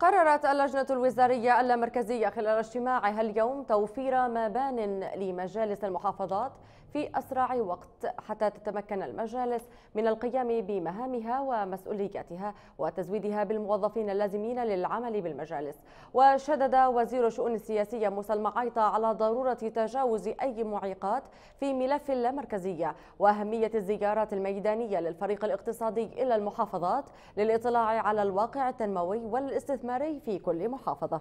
قررت اللجنة الوزارية اللامركزية خلال اجتماعها اليوم توفير مبان لمجالس المحافظات في أسرع وقت حتى تتمكن المجالس من القيام بمهامها ومسؤولياتها وتزويدها بالموظفين اللازمين للعمل بالمجالس وشدد وزير الشؤون السياسية موسى المعيطة على ضرورة تجاوز أي معيقات في ملف اللامركزية وأهمية الزيارات الميدانية للفريق الاقتصادي إلى المحافظات للاطلاع على الواقع التنموي والاستثمار الاستثماري في كل محافظة